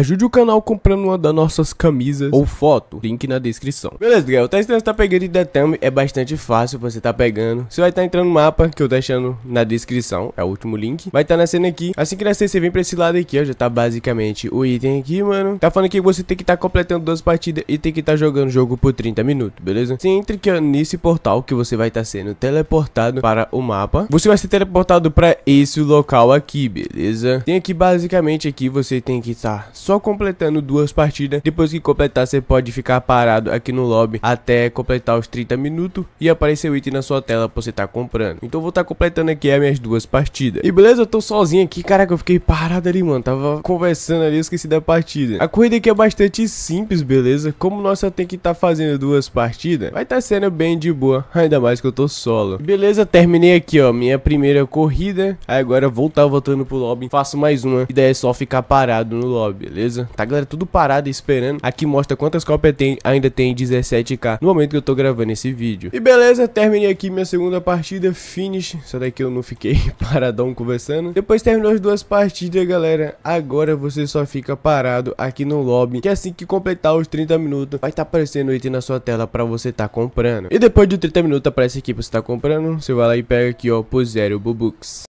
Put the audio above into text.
Ajude o canal comprando uma das nossas camisas ou foto, link na descrição. Beleza, galera, tá o teste que você tá pegando de Detame é bastante fácil, você tá pegando. Você vai estar tá entrando no mapa, que eu tô deixando na descrição, é o último link. Vai estar tá nascendo aqui. Assim que nascer, você vem pra esse lado aqui, ó, já tá basicamente o item aqui, mano. Tá falando que você tem que estar tá completando duas partidas e tem que estar tá jogando o jogo por 30 minutos, beleza? Você entra aqui, ó, nesse portal que você vai estar tá sendo teleportado para o mapa. Você vai ser teleportado pra esse local aqui, beleza? Tem aqui, basicamente, aqui você tem que estar... Tá só completando duas partidas. Depois que completar, você pode ficar parado aqui no lobby até completar os 30 minutos e aparecer o item na sua tela pra você tá comprando. Então vou estar tá completando aqui as minhas duas partidas. E beleza, eu tô sozinho aqui. Caraca, eu fiquei parado ali, mano. Tava conversando ali, eu esqueci da partida. A corrida aqui é bastante simples, beleza? Como nós só tem que estar tá fazendo duas partidas, vai estar tá sendo bem de boa. Ainda mais que eu tô solo. Beleza, terminei aqui, ó, minha primeira corrida. Aí agora vou estar tá voltando pro lobby, faço mais uma. E daí é só ficar parado no lobby, beleza? beleza? Tá, galera, tudo parado e esperando. Aqui mostra quantas cópias tem, ainda tem 17k no momento que eu tô gravando esse vídeo. E beleza, terminei aqui minha segunda partida, finish. Só daqui eu não fiquei paradão conversando. Depois terminou as duas partidas, galera. Agora você só fica parado aqui no lobby, que assim que completar os 30 minutos, vai estar tá aparecendo o item na sua tela pra você tá comprando. E depois de 30 minutos aparece aqui pra você tá comprando, você vai lá e pega aqui, ó, por zero, Bubux.